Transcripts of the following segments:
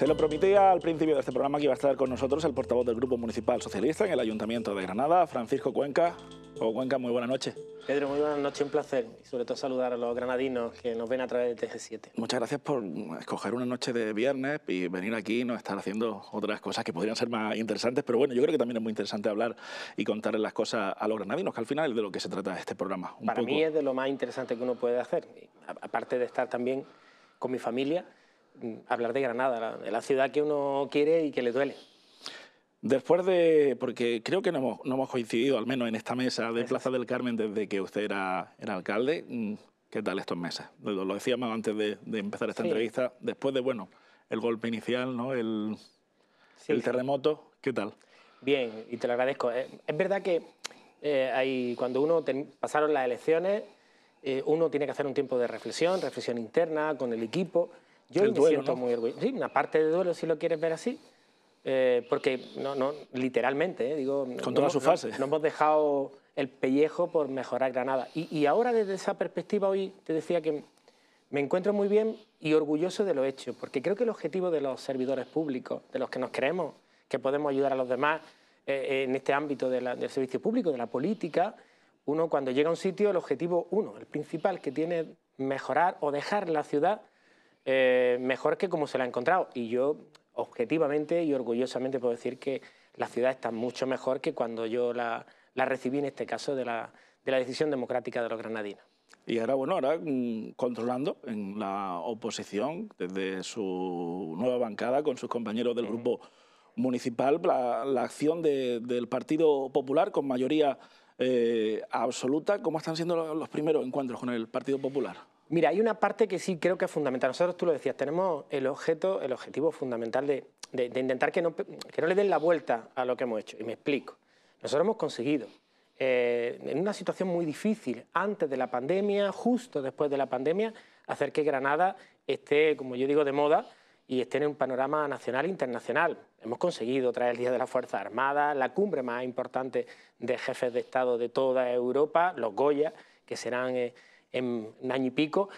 Se lo prometía al principio de este programa que iba a estar con nosotros el portavoz del Grupo Municipal Socialista en el Ayuntamiento de Granada, Francisco Cuenca. o oh, Cuenca, muy buena noche. Pedro, muy buena noche, un placer. Y sobre todo saludar a los granadinos que nos ven a través de TG7. Muchas gracias por escoger una noche de viernes y venir aquí y no estar haciendo otras cosas que podrían ser más interesantes. Pero bueno, yo creo que también es muy interesante hablar y contarles las cosas a los granadinos, que al final es de lo que se trata este programa. Para mí es de lo más interesante que uno puede hacer. Aparte de estar también con mi familia hablar de Granada, de la ciudad que uno quiere y que le duele. Después de, porque creo que no hemos, coincidido, al menos en esta mesa de Plaza del Carmen, desde que usted era, era alcalde, mm, ¿qué tal estos meses? Lo decíamos antes de, empezar esta entrevista, después de, bueno, el golpe inicial, ¿no? el, terremoto, ¿qué tal? Bien, y te lo agradezco. Eh, es verdad que hay, eh, cuando uno pasaron las elecciones, eh, uno tiene que hacer un tiempo de reflexión, reflexión interna con el equipo, yo me siento muy orgulloso. Sí, una parte de duelo, si lo quieres ver así. Eh, porque, no, no, literalmente, eh, digo... Con no, sus fases. No, hemos dejado el pellejo por mejorar Granada. Y, ahora, desde esa perspectiva, hoy te decía que me encuentro muy bien y orgulloso de lo hecho, porque creo que el objetivo de los servidores públicos, de los que nos creemos que podemos ayudar a los demás eh, en este ámbito del servicio público, de la política, uno cuando llega a un sitio, el objetivo uno, el principal que tiene mejorar o dejar la ciudad eh, mejor que como se la ha encontrado. Y yo, objetivamente y orgullosamente, puedo decir que la ciudad está mucho mejor que cuando yo la, recibí, en este caso, de la, decisión democrática de los granadinos. Y ahora, bueno, ahora mm, controlando en la oposición, desde su nueva bancada, con sus compañeros del grupo municipal, la, acción del Partido Popular con mayoría eh, absoluta. ¿Cómo están siendo los primeros encuentros con el Partido Popular? Mira, hay una parte que sí creo que es fundamental. Nosotros, tú lo decías, tenemos el objeto, el objetivo fundamental de, intentar que no, que no le den la vuelta a lo que hemos hecho. Y me explico. Nosotros hemos conseguido eh, en una situación muy difícil, antes de la pandemia, justo después de la pandemia, hacer que Granada esté, como yo digo, de moda y esté en un panorama nacional e internacional. Hemos conseguido traer el Día de la Fuerzas Armada, la cumbre más importante de jefes de Estado de toda Europa, los Goya, que serán eh, en un año y pico,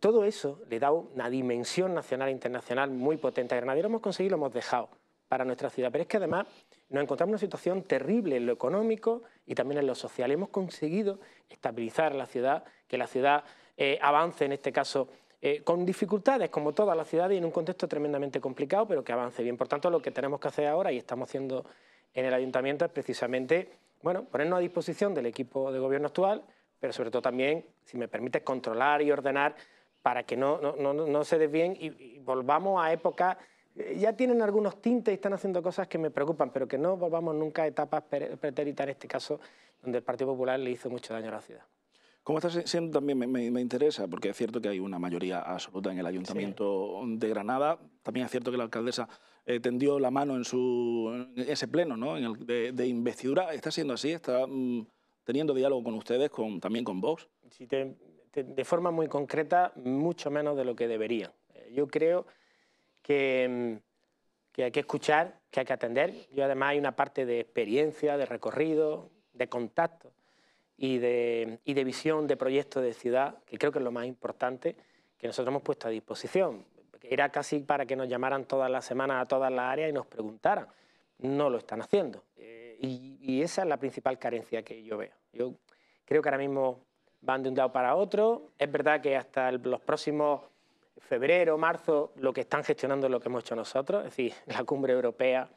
todo eso le da una dimensión nacional e internacional muy potente. lo hemos conseguido, lo hemos dejado para nuestra ciudad, pero es que además nos encontramos en una situación terrible en lo económico y también en lo social. Hemos conseguido estabilizar la ciudad, que la ciudad eh, avance, en este caso, eh, con dificultades, como todas las ciudades, y en un contexto tremendamente complicado, pero que avance bien. Por tanto, lo que tenemos que hacer ahora, y estamos haciendo en el ayuntamiento, es precisamente bueno, ponernos a disposición del equipo de gobierno actual, pero sobre todo también, si me permite, controlar y ordenar para que no, no, no, no se desvíen y, y volvamos a época... Eh, ya tienen algunos tintes y están haciendo cosas que me preocupan, pero que no volvamos nunca a etapas pretéritas, en este caso, donde el Partido Popular le hizo mucho daño a la ciudad. Como está siendo también me, interesa, porque es cierto que hay una mayoría absoluta en el Ayuntamiento de Granada. También es cierto que la alcaldesa eh, tendió la mano en, su, ese pleno ¿no? en el de, investidura. ¿Está siendo así? ¿Está, mm, teniendo diálogo con ustedes, con, también con Vox? de forma muy concreta, mucho menos de lo que deberían. Eh, yo creo mm, que, hay que escuchar, que hay que atender. Yo además hay una parte de experiencia, de recorrido, de contacto y de, y de visión de proyectos de ciudad, que creo que es lo más importante que nosotros hemos puesto a disposición. Era casi para que nos llamaran todas las semanas a todas las áreas y nos preguntaran. No lo están haciendo. Eh, y, esa es la principal carencia que yo veo. Yo creo que ahora mismo van de un lado para otro. Es verdad que hasta los próximos febrero, marzo, lo que están gestionando es lo que hemos hecho nosotros, es decir, la cumbre europea,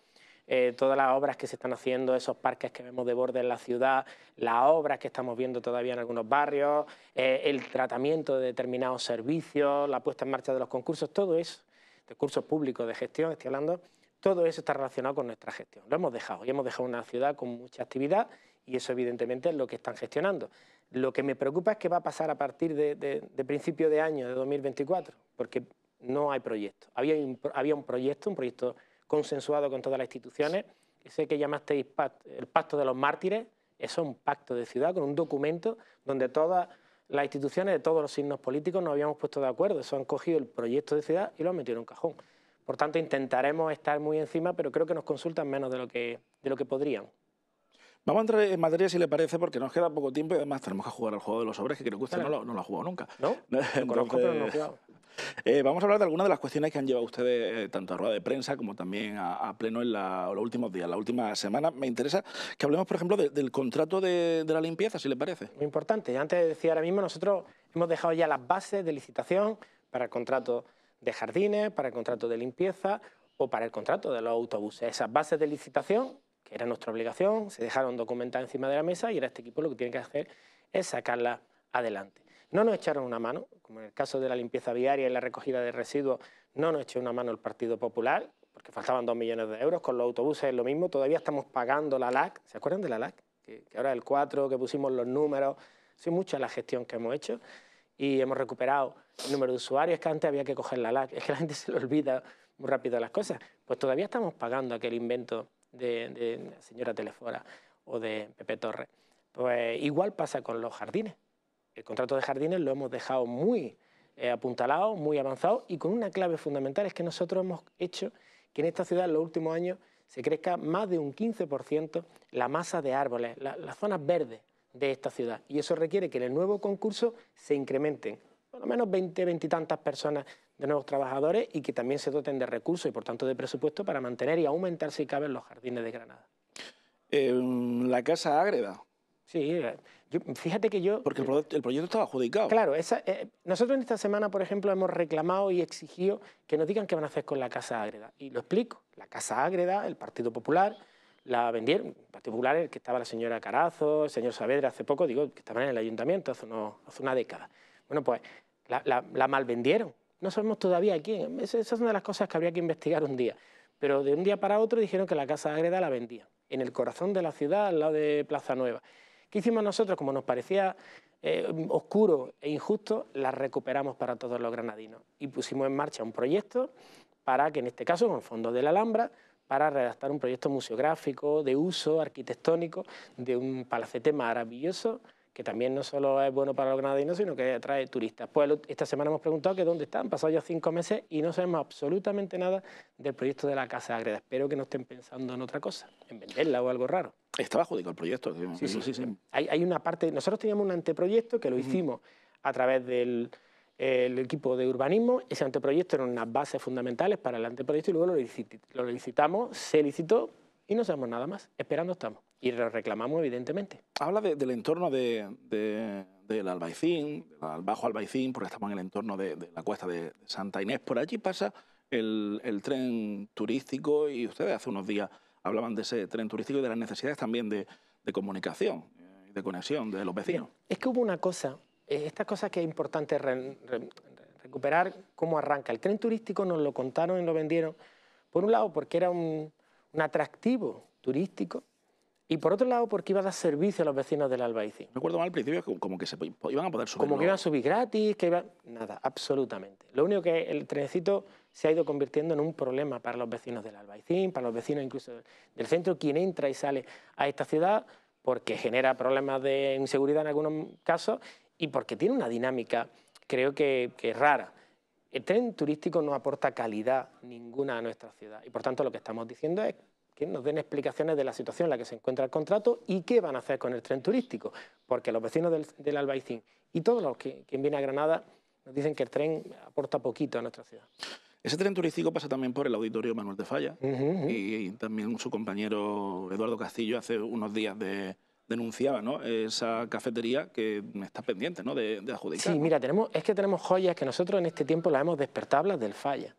eh, todas las obras que se están haciendo, esos parques que vemos de borde en la ciudad, las obras que estamos viendo todavía en algunos barrios, eh, el tratamiento de determinados servicios, la puesta en marcha de los concursos, todo eso, de cursos públicos de gestión, estoy hablando, todo eso está relacionado con nuestra gestión. Lo hemos dejado y hemos dejado una ciudad con mucha actividad y eso evidentemente es lo que están gestionando. Lo que me preocupa es qué va a pasar a partir de, de principio de año, de 2024, porque no hay proyecto. Había un, proyecto, un proyecto consensuado con todas las instituciones, Sé que llamasteis el Pacto de los Mártires, eso es un pacto de ciudad con un documento donde todas las instituciones de todos los signos políticos nos habíamos puesto de acuerdo. Eso han cogido el proyecto de ciudad y lo han metido en un cajón. Por tanto, intentaremos estar muy encima, pero creo que nos consultan menos de lo que, de lo que podrían. Vamos a entrar en materia, si le parece, porque nos queda poco tiempo y además tenemos que jugar al juego de los sobres, que creo que usted no, lo, no lo, ha jugado nunca. No, no lo jugado. Eh, vamos a hablar de algunas de las cuestiones que han llevado ustedes eh, tanto a rueda de prensa como también a, pleno en los últimos días, la última semana. Me interesa que hablemos, por ejemplo, del contrato de, la limpieza, si le parece. Muy importante. Antes de decir ahora mismo, nosotros hemos dejado ya las bases de licitación para el contrato de jardines, para el contrato de limpieza o para el contrato de los autobuses. Esas bases de licitación, que era nuestra obligación, se dejaron documentadas encima de la mesa y ahora este equipo lo que tiene que hacer es sacarlas adelante. No nos echaron una mano, como en el caso de la limpieza viaria y la recogida de residuos, no nos echó una mano el Partido Popular, porque faltaban dos millones de euros, con los autobuses es lo mismo, todavía estamos pagando la LAC, ¿se acuerdan de la LAC? Que, que ahora el 4, que pusimos los números, sí, mucha la gestión que hemos hecho y hemos recuperado el número de usuarios que antes había que coger la LAC. Es que la gente se le olvida muy rápido las cosas. Pues todavía estamos pagando aquel invento de, la señora Telefora o de Pepe Torres. Pues igual pasa con los jardines. El contrato de jardines lo hemos dejado muy eh, apuntalado, muy avanzado y con una clave fundamental es que nosotros hemos hecho que en esta ciudad en los últimos años se crezca más de un 15% la masa de árboles, las zonas verdes de esta ciudad. Y eso requiere que en el nuevo concurso se incrementen por lo menos 20, 20 tantas personas de nuevos trabajadores y que también se doten de recursos y por tanto de presupuesto para mantener y aumentar si cabe los jardines de Granada. la Casa Ágreda. Sí, eh, fíjate que yo... Porque el, proyecto estaba adjudicado. Claro, eh, nosotros en esta semana, por ejemplo, hemos reclamado y exigido que nos digan qué van a hacer con la Casa Ágreda. Y lo explico, la Casa Ágreda, el Partido Popular, la vendieron, en particular el que estaba la señora Carazo, el señor Saavedra hace poco, digo, que estaban en el ayuntamiento hace, hace una década. Bueno, pues la, la, la malvendieron. No sabemos todavía quién. Esa es una de las cosas que habría que investigar un día. Pero de un día para otro dijeron que la Casa Agreda la vendía, en el corazón de la ciudad, al lado de Plaza Nueva. ¿Qué hicimos nosotros? Como nos parecía eh, oscuro e injusto, la recuperamos para todos los granadinos. Y pusimos en marcha un proyecto para que, en este caso, con fondos de la Alhambra, para redactar un proyecto museográfico de uso arquitectónico de un palacete maravilloso que también no solo es bueno para los granadinos, sino que atrae turistas. Pues esta semana hemos preguntado que dónde están, han pasado ya cinco meses y no sabemos absolutamente nada del proyecto de la Casa de Agreda. Espero que no estén pensando en otra cosa, en venderla o algo raro. Está bajo el proyecto. Sí, sí, sí. Hay, una parte, nosotros teníamos un anteproyecto que lo hicimos a través del, el equipo de urbanismo, ese anteproyecto eran unas bases fundamentales para el anteproyecto y luego lo, licitamos, se licitó y no sabemos nada más, esperando estamos. Y lo reclamamos, evidentemente. Habla del entorno del Albaicín, ...al Bajo Albaicín, porque estamos en el entorno de, la cuesta de Santa Inés. Por allí pasa el, tren turístico y ustedes hace unos días hablaban de ese tren turístico y de las necesidades también de, comunicación, eh, de conexión de los vecinos. es que hubo una cosa eh, Estas cosas que es importante recuperar, cómo arranca. El tren turístico nos lo contaron y lo vendieron, por un lado porque era un, atractivo turístico, y por otro lado, porque iba a dar servicio a los vecinos del Albaicín. acuerdo mal al principio como que se iban a poder subir. Como que iban a subir gratis, que Nada, absolutamente. Lo único que el trenecito se ha ido convirtiendo en un problema para los vecinos del Albaicín, para los vecinos incluso del centro, quien entra y sale a esta ciudad, porque genera problemas de inseguridad en algunos casos y porque tiene una dinámica, creo que, es rara. El tren turístico no aporta calidad ninguna a nuestra ciudad y por tanto lo que estamos diciendo es que nos den explicaciones de la situación en la que se encuentra el contrato y qué van a hacer con el tren turístico, porque los vecinos del, Albaicín y todos los que, vienen a Granada nos dicen que el tren aporta poquito a nuestra ciudad. Ese tren turístico pasa también por el auditorio Manuel de Falla y, también su compañero Eduardo Castillo hace unos días de, denunciaba esa cafetería que está pendiente de, de, adjudicar. Sí, mira, tenemos, es que tenemos joyas que nosotros en este tiempo las hemos despertado, Hablas del falla,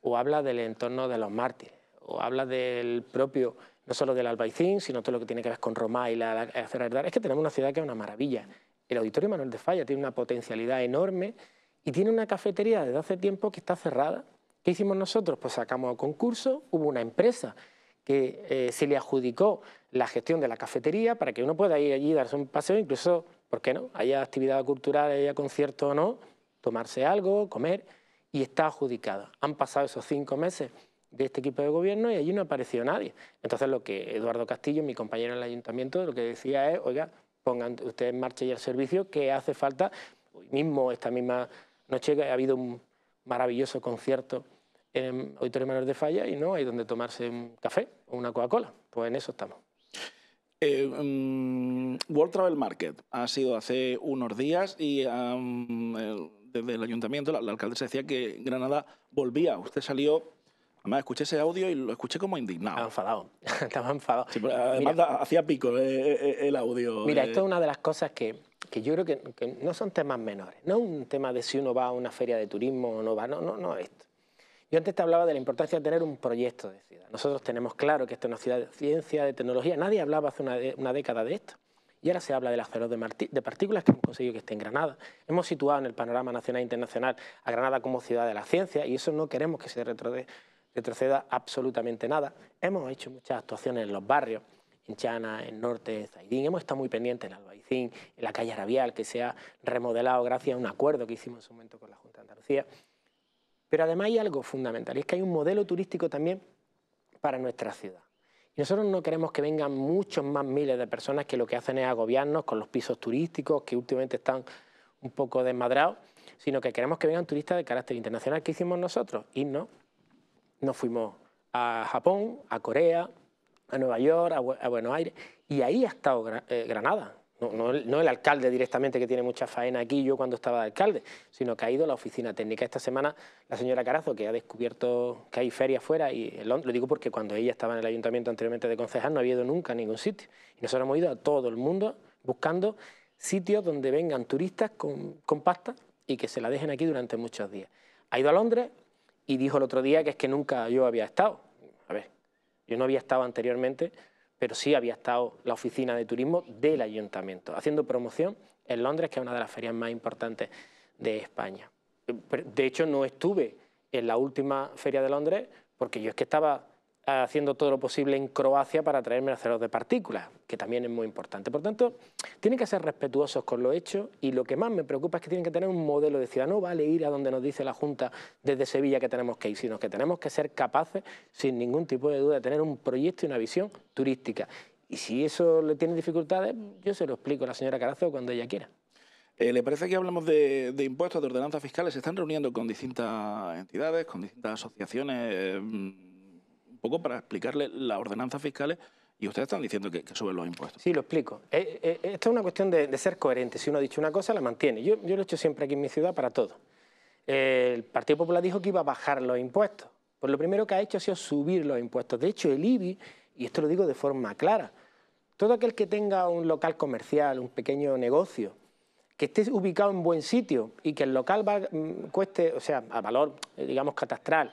o habla del entorno de los mártires, o habla del propio, no solo del albaicín, sino todo lo que tiene que ver con Roma y la, la verdad Es que tenemos una ciudad que es una maravilla. El Auditorio Manuel de Falla tiene una potencialidad enorme y tiene una cafetería desde hace tiempo que está cerrada. ¿Qué hicimos nosotros? Pues sacamos a concurso, hubo una empresa que eh, se le adjudicó la gestión de la cafetería para que uno pueda ir allí, darse un paseo, incluso, ¿por qué no? Haya actividad cultural, haya concierto o no, tomarse algo, comer, y está adjudicada. Han pasado esos cinco meses de este equipo de gobierno y allí no ha aparecido nadie. Entonces lo que Eduardo Castillo, mi compañero en el ayuntamiento, lo que decía es, oiga, pongan ustedes en marcha y el servicio, que hace falta. Hoy mismo, esta misma noche, ha habido un maravilloso concierto en Auditorio menor de Falla y no hay donde tomarse un café o una Coca-Cola. Pues en eso estamos. Eh, em, World Travel Market ha sido hace unos días y desde el ayuntamiento la, alcaldesa decía que Granada volvía. Usted salió, además escuché ese audio y lo escuché como indignado. Estaba enfadado, estaba enfadado. Sí, además hacía pico eh, eh, el audio. Mira, esto es una de las cosas que, yo creo que, no son temas menores. No es un tema de si uno va a una feria de turismo o no va, no, no, no esto. Yo antes te hablaba de la importancia de tener un proyecto de ciudad. Nosotros tenemos claro que esto es una ciudad de ciencia, de tecnología. Nadie hablaba hace una, década de esto. Y ahora se habla del acero de, de partículas que hemos conseguido que esté en Granada. Hemos situado en el panorama nacional e internacional a Granada como ciudad de la ciencia y eso no queremos que se retroceda, retroceda absolutamente nada. Hemos hecho muchas actuaciones en los barrios, en Chana, en Norte, en Zaidín. Hemos estado muy pendientes en Albaicín, en la calle Arabial, que se ha remodelado gracias a un acuerdo que hicimos en su momento con la Junta de Andalucía. Pero además hay algo fundamental, y es que hay un modelo turístico también para nuestra ciudad. Y nosotros no queremos que vengan muchos más miles de personas que lo que hacen es agobiarnos con los pisos turísticos, que últimamente están un poco desmadrados, sino que queremos que vengan turistas de carácter internacional. que hicimos nosotros? no, Nos fuimos a Japón, a Corea, a Nueva York, a, Buenos Aires, y ahí ha estado eh, Granada. No, el, alcalde directamente que tiene mucha faena aquí, yo cuando estaba de alcalde, sino que ha ido a la oficina técnica. Esta semana la señora Carazo, que ha descubierto que hay feria fuera, y lo digo porque cuando ella estaba en el ayuntamiento anteriormente de concejal no había ido nunca a ningún sitio. Y nosotros hemos ido a todo el mundo buscando sitios donde vengan turistas con, con pasta y que se la dejen aquí durante muchos días. Ha ido a Londres y dijo el otro día que es que nunca yo había estado. A ver, yo no había estado anteriormente pero sí había estado la oficina de turismo del ayuntamiento, haciendo promoción en Londres, que es una de las ferias más importantes de España. De hecho, no estuve en la última feria de Londres porque yo es que estaba haciendo todo lo posible en Croacia para traer mercados de partículas, que también es muy importante. Por tanto, tienen que ser respetuosos con lo hecho y lo que más me preocupa es que tienen que tener un modelo de ciudad. No vale ir a donde nos dice la Junta desde Sevilla que tenemos que ir, sino que tenemos que ser capaces, sin ningún tipo de duda, de tener un proyecto y una visión turística. Y si eso le tiene dificultades, yo se lo explico a la señora Carazo cuando ella quiera. Eh, ¿Le parece que hablamos de, impuestos, de ordenanzas fiscales? Se están reuniendo con distintas entidades, con distintas asociaciones. Mm, poco para explicarle las ordenanzas fiscales y ustedes están diciendo que, suben los impuestos. Sí, lo explico. Eh, eh, eh, esto es una cuestión de, ser coherente. Si uno ha dicho una cosa, la mantiene. Yo, lo he hecho siempre aquí en mi ciudad para todo. el Partido Popular dijo que iba a bajar los impuestos. Pues lo primero que ha hecho ha sido subir los impuestos. De hecho, el IBI, y esto lo digo de forma clara, todo aquel que tenga un local comercial, un pequeño negocio, que esté ubicado en buen sitio y que el local mm, cueste, o sea, a valor, digamos, catastral,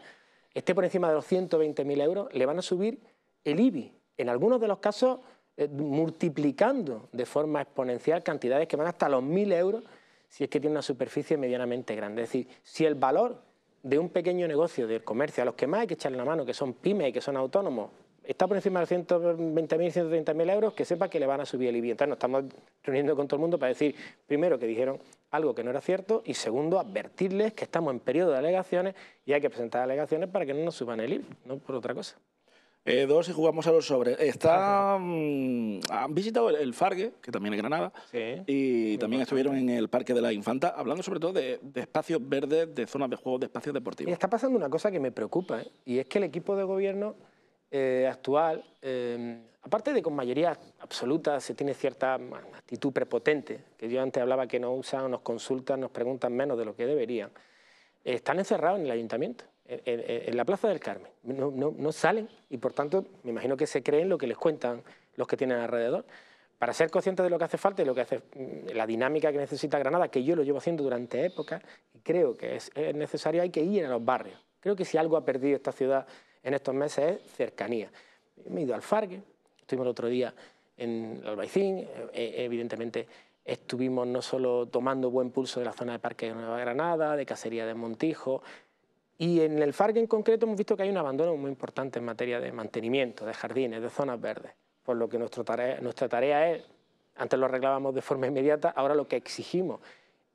esté por encima de los 120.000 euros, le van a subir el IBI. En algunos de los casos, eh, multiplicando de forma exponencial cantidades que van hasta los 1.000 euros si es que tiene una superficie medianamente grande. Es decir, si el valor de un pequeño negocio, del comercio, a los que más hay que echarle la mano, que son pymes y que son autónomos, está por encima de los 120.000, 130.000 euros, que sepa que le van a subir el IBI. Entonces nos estamos reuniendo con todo el mundo para decir, primero, que dijeron algo que no era cierto y segundo, advertirles que estamos en periodo de alegaciones y hay que presentar alegaciones para que no nos suban el IBI, no por otra cosa. Eh, dos, y jugamos a los sobres. Está, mm, han visitado el, Fargue, que también es Granada, y también estuvieron en el Parque de la Infanta, hablando sobre todo de, espacios verdes, de zonas de juego, de espacios deportivos. Y está pasando una cosa que me preocupa, ¿eh? y es que el equipo de gobierno eh, actual, em, aparte de con mayoría absoluta, se tiene cierta actitud prepotente, que yo antes hablaba que no usan, nos consultan, nos preguntan menos de lo que deberían, están encerrados en el ayuntamiento, en, la Plaza del Carmen. No, salen y, por tanto, me imagino que se creen lo que les cuentan los que tienen alrededor. Para ser conscientes de lo que hace falta y lo que hace, mm, la dinámica que necesita Granada, que yo lo llevo haciendo durante épocas, creo que es, es necesario, hay que ir a los barrios. Creo que si algo ha perdido esta ciudad en estos meses es cercanía. Me he ido al Fargue, estuvimos el otro día en el Albaicín, eh, eh, evidentemente estuvimos no solo tomando buen pulso de la zona de Parque de Nueva Granada, de Cacería de Montijo, y en el Fargue en concreto hemos visto que hay un abandono muy importante en materia de mantenimiento, de jardines, de zonas verdes, por lo que nuestra tarea es, antes lo arreglábamos de forma inmediata, ahora lo que exigimos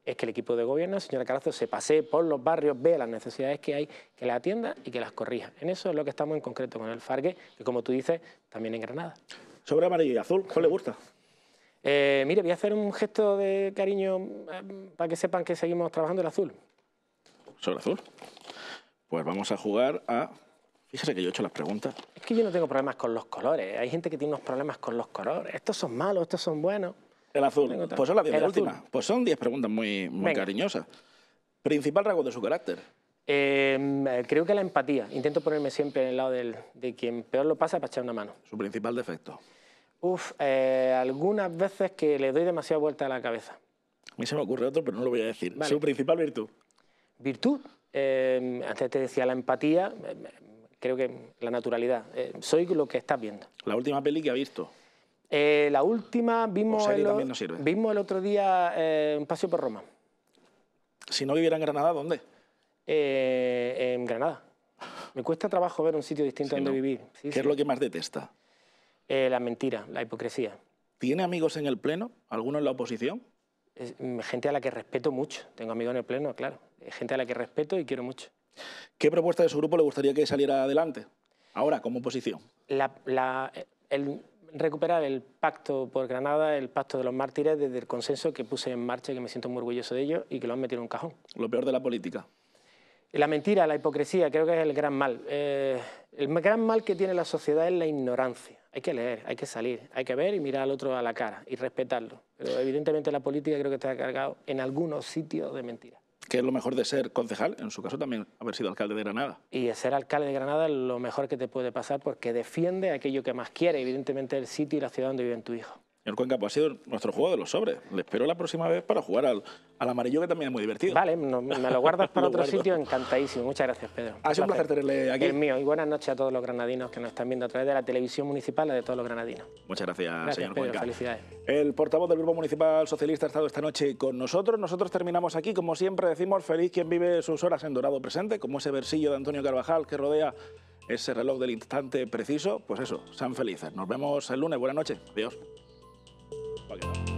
es que el equipo de gobierno, señora Carazo, se pasee por los barrios, vea las necesidades que hay, que las atienda y que las corrija. En eso es lo que estamos en concreto con el Fargue, que como tú dices, también en Granada. Sobre amarillo y azul, ¿cuál le gusta? Eh, mire, voy a hacer un gesto de cariño eh, para que sepan que seguimos trabajando el azul. ¿Sobre azul? Pues vamos a jugar a... Fíjese que yo he hecho las preguntas. Es que yo no tengo problemas con los colores. Hay gente que tiene unos problemas con los colores. Estos son malos, estos son buenos. El azul. Pues son las diez Pues son diez preguntas muy, muy cariñosas. Principal rasgo de su carácter. Em, eh, creo que la empatía. Intento ponerme siempre en el lado de quien peor lo pasa para echar una mano. Su principal defecto. Uf, eh, algunas veces que le doy demasiada vuelta a la cabeza. A mí se me ocurre otro, pero no lo voy a decir. Su principal virtud. Virtud. Em, antes te decía la empatía, em, creo que la naturalidad. Eh, soy lo que estás viendo. La última peli que ha visto. Eh, la última vimos, el, vimos el otro día eh, un paseo por Roma. Si no viviera en Granada, ¿dónde? Eh, en Granada. Me cuesta trabajo ver un sitio distinto donde vivir. ¿Qué es lo que más detesta? la mentira, la hipocresía. ¿Tiene amigos en el Pleno? ¿Alguno en la oposición? gente a la que respeto mucho. Tengo amigos en el Pleno, claro. Gente a la que respeto y quiero mucho. ¿Qué propuesta de su grupo le gustaría que saliera adelante? Ahora, como oposición. La, la, el, recuperar el pacto por Granada, el pacto de los mártires, desde el consenso que puse en marcha, que me siento muy orgulloso de ello y que lo han metido en un cajón. Lo peor de la política. La mentira, la hipocresía, creo que es el gran mal. Eh, el gran mal que tiene la sociedad es la ignorancia. Hay que leer, hay que salir, hay que ver y mirar al otro a la cara y respetarlo. Pero evidentemente la política creo que está cargado en algunos sitios de mentira que es lo mejor de ser concejal, en su caso también haber sido alcalde de Granada. Y ser alcalde de Granada es lo mejor que te puede pasar porque pues, defiende aquello que más quiere, evidentemente el sitio y la ciudad donde vive tu hijo. Señor Cuenca, pues ha sido nuestro juego de los sobres. Le espero la próxima vez para jugar al, amarillo, que también es muy divertido. Vale, me lo guardas para otro sitio, encantadísimo. Muchas gracias, Pedro. Ha sido un placer tenerle aquí. El mío. Y buenas noches a todos los granadinos que nos están viendo a través de la televisión municipal de todos los granadinos. Muchas gracias, señor Pedro, Felicidades. El portavoz del Grupo Municipal Socialista ha estado esta noche con nosotros. Nosotros terminamos aquí, como siempre decimos, feliz quien vive sus horas en Dorado presente, como ese versillo de Antonio Carvajal que rodea ese reloj del instante preciso. Pues eso, sean felices. Nos vemos el lunes. Buenas noches. Adiós. Vale,